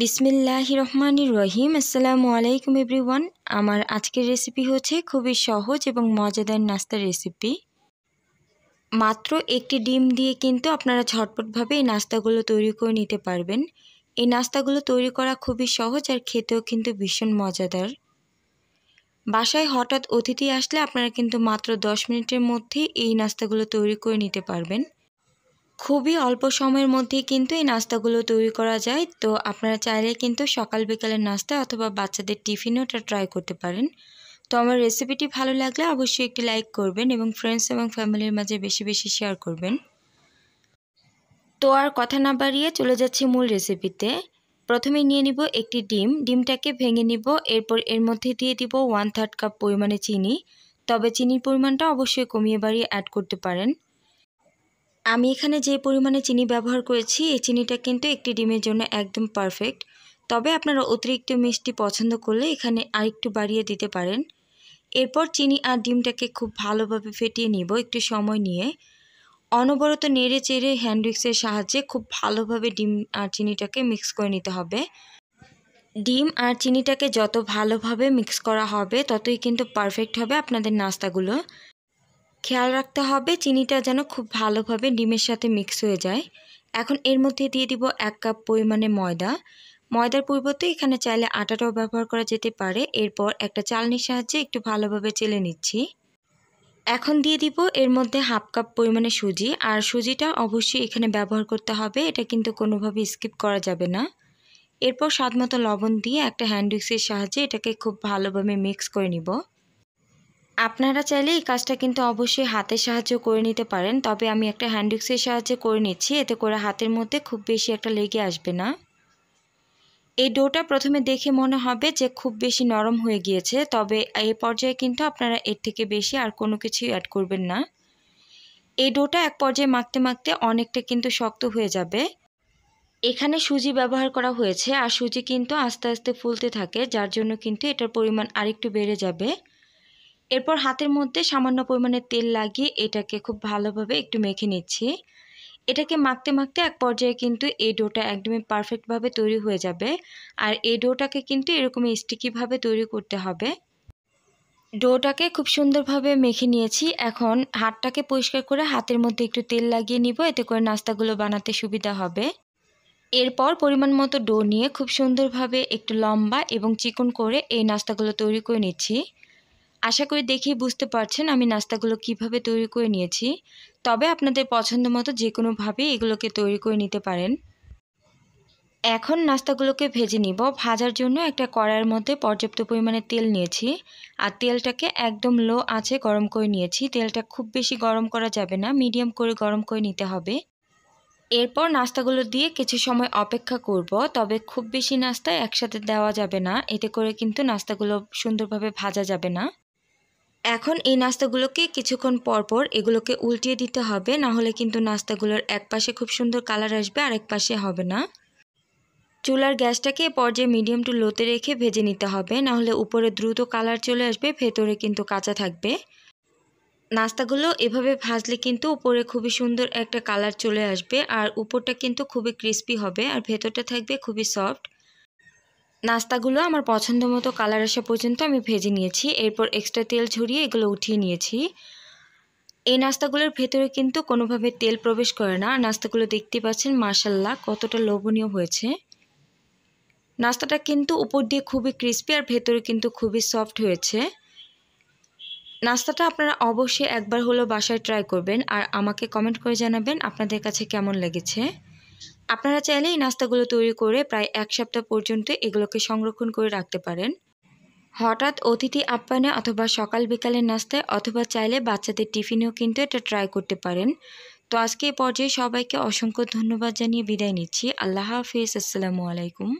বিসমিল্লাহ রহমান রহিম আসসালামু আলাইকুম এভরিওয়ান আমার আজকের রেসিপি হচ্ছে খুবই সহজ এবং মজাদার নাস্তার রেসিপি মাত্র একটি ডিম দিয়ে কিন্তু আপনারা ঝটপটভাবে এই নাস্তাগুলো তৈরি করে নিতে পারবেন এই নাস্তাগুলো তৈরি করা খুবই সহজ আর খেতেও কিন্তু ভীষণ মজাদার বাসায় হঠাৎ অতিথি আসলে আপনারা কিন্তু মাত্র দশ মিনিটের মধ্যে এই নাস্তাগুলো তৈরি করে নিতে পারবেন খুবই অল্প সময়ের মধ্যে কিন্তু এই নাস্তাগুলো তৈরি করা যায় তো আপনারা চাইলে কিন্তু সকাল বিকালের নাস্তা অথবা বাচ্চাদের টিফিনও এটা ট্রাই করতে পারেন তো আমার রেসিপিটি ভালো লাগলে অবশ্যই একটি লাইক করবেন এবং ফ্রেন্ডস এবং ফ্যামিলির মাঝে বেশি বেশি শেয়ার করবেন তো আর কথা না বাড়িয়ে চলে যাচ্ছি মূল রেসিপিতে প্রথমে নিয়ে নিব একটি ডিম ডিমটাকে ভেঙে নিব এরপর এর মধ্যে দিয়ে দিব ওয়ান থার্ড কাপ পরিমাণে চিনি তবে চিনির পরিমাণটা অবশ্যই কমিয়ে বাড়িয়ে অ্যাড করতে পারেন আমি এখানে যে পরিমাণে চিনি ব্যবহার করেছি এই চিনিটা কিন্তু একটি ডিমের জন্য একদম পারফেক্ট তবে আপনারা অতিরিক্ত মিষ্টি পছন্দ করলে এখানে আরেকটু বাড়িয়ে দিতে পারেন এরপর চিনি আর ডিমটাকে খুব ভালোভাবে ফেটিয়ে নিব একটু সময় নিয়ে অনবরত নেড়ে চেড়ে হ্যান্ড সাহায্যে খুব ভালোভাবে ডিম আর চিনিটাকে মিক্স করে নিতে হবে ডিম আর চিনিটাকে যত ভালোভাবে মিক্স করা হবে ততই কিন্তু পারফেক্ট হবে আপনাদের নাস্তাগুলো খেয়াল রাখতে হবে চিনিটা যেন খুব ভালোভাবে ডিমের সাথে মিক্স হয়ে যায় এখন এর মধ্যে দিয়ে দিব এক কাপ পরিমাণে ময়দা ময়দার পরিবর্তে এখানে চাইলে আটাটাও ব্যবহার করা যেতে পারে এরপর একটা চালনির সাহায্যে একটু ভালোভাবে চেলে নিচ্ছি এখন দিয়ে দিব এর মধ্যে হাফ কাপ পরিমাণে সুজি আর সুজিটা অবশ্যই এখানে ব্যবহার করতে হবে এটা কিন্তু কোনোভাবে স্কিপ করা যাবে না এরপর স্বাদ মতো লবণ দিয়ে একটা হ্যান্ড সাহায্যে এটাকে খুব ভালোভাবে মিক্স করে নিব আপনারা চাইলে এই কাজটা কিন্তু অবশ্যই হাতের সাহায্য করে নিতে পারেন তবে আমি একটা হ্যান্ডিক্সের সাহায্যে করে নিচ্ছি এতে করে হাতের মধ্যে খুব বেশি একটা লেগে আসবে না এই ডোটা প্রথমে দেখে মনে হবে যে খুব বেশি নরম হয়ে গিয়েছে তবে এই পর্যায়ে কিন্তু আপনারা এর থেকে বেশি আর কোনো কিছু অ্যাড করবেন না এই ডোটা এক পর্যায়ে মাখতে মাখতে অনেকটা কিন্তু শক্ত হয়ে যাবে এখানে সুজি ব্যবহার করা হয়েছে আর সুজি কিন্তু আস্তে আস্তে ফুলতে থাকে যার জন্য কিন্তু এটার পরিমাণ আরেকটু বেড়ে যাবে এরপর হাতের মধ্যে সামান্য পরিমাণে তেল লাগিয়ে এটাকে খুব ভালোভাবে একটু মেখে নিচ্ছি এটাকে মাখতে মাখতে এক পর্যায়ে কিন্তু এই ডোটা একদমই পারফেক্টভাবে তৈরি হয়ে যাবে আর এই ডোটাকে কিন্তু এরকমই স্টিকিভাবে তৈরি করতে হবে ডোটাকে খুব সুন্দরভাবে মেখে নিয়েছি এখন হাতটাকে পরিষ্কার করে হাতের মধ্যে একটু তেল লাগিয়ে নিব এতে করে নাস্তাগুলো বানাতে সুবিধা হবে এরপর পরিমাণ মতো ডো নিয়ে খুব সুন্দরভাবে একটু লম্বা এবং চিকন করে এই নাস্তাগুলো তৈরি করে নিচ্ছি আশা করি দেখেই বুঝতে পারছেন আমি নাস্তাগুলো কিভাবে তৈরি করে নিয়েছি তবে আপনাদের পছন্দ মতো যে কোনোভাবে এগুলোকে তৈরি করে নিতে পারেন এখন নাস্তাগুলোকে ভেজে নিব ভাজার জন্য একটা কড়াইয়ের মধ্যে পর্যাপ্ত পরিমাণে তেল নিয়েছি আর তেলটাকে একদম লো আছে গরম করে নিয়েছি তেলটা খুব বেশি গরম করা যাবে না মিডিয়াম করে গরম করে নিতে হবে এরপর নাস্তাগুলো দিয়ে কিছু সময় অপেক্ষা করব তবে খুব বেশি নাস্তা একসাথে দেওয়া যাবে না এতে করে কিন্তু নাস্তাগুলো সুন্দরভাবে ভাজা যাবে না এখন এই নাস্তাগুলোকে কিছুক্ষণ পরপর এগুলোকে উল্টিয়ে দিতে হবে না হলে কিন্তু নাস্তাগুলোর এক পাশে খুব সুন্দর কালার আসবে আর এক পাশে হবে না চুলার গ্যাসটাকে পর্যায়ে মিডিয়াম টু লোতে রেখে ভেজে নিতে হবে না হলে উপরে দ্রুত কালার চলে আসবে ভেতরে কিন্তু কাঁচা থাকবে নাস্তাগুলো এভাবে ভাজলে কিন্তু উপরে খুবই সুন্দর একটা কালার চলে আসবে আর উপরটা কিন্তু খুবই ক্রিস্পি হবে আর ভেতরটা থাকবে খুবই সফট নাস্তাগুলো আমার পছন্দ মতো কালার আসা পর্যন্ত আমি ভেজে নিয়েছি এরপর এক্সট্রা তেল ঝরিয়ে এগুলো উঠিয়ে নিয়েছি এই নাস্তাগুলোর ভেতরে কিন্তু কোনোভাবে তেল প্রবেশ করে না নাস্তাগুলো দেখতে পাচ্ছেন মাসাল্লা কতটা লোভনীয় হয়েছে নাস্তাটা কিন্তু উপর দিয়ে খুবই ক্রিস্পি আর ভেতরে কিন্তু খুবই সফট হয়েছে নাস্তাটা আপনারা অবশ্যই একবার হলো বাসায় ট্রাই করবেন আর আমাকে কমেন্ট করে জানাবেন আপনাদের কাছে কেমন লেগেছে আপনারা চাইলে এই নাস্তাগুলো তৈরি করে প্রায় এক সপ্তাহ পর্যন্ত এগুলোকে সংরক্ষণ করে রাখতে পারেন হঠাৎ অতিথি আপ্যায়নে অথবা সকাল বিকালের নাস্তায় অথবা চাইলে বাচ্চাদের টিফিনেও কিন্তু এটা ট্রাই করতে পারেন তো আজকে এই পর্যায়ে সবাইকে অসংখ্য ধন্যবাদ জানিয়ে বিদায় নিচ্ছি আল্লাহ হাফিজ আসসালামু আলাইকুম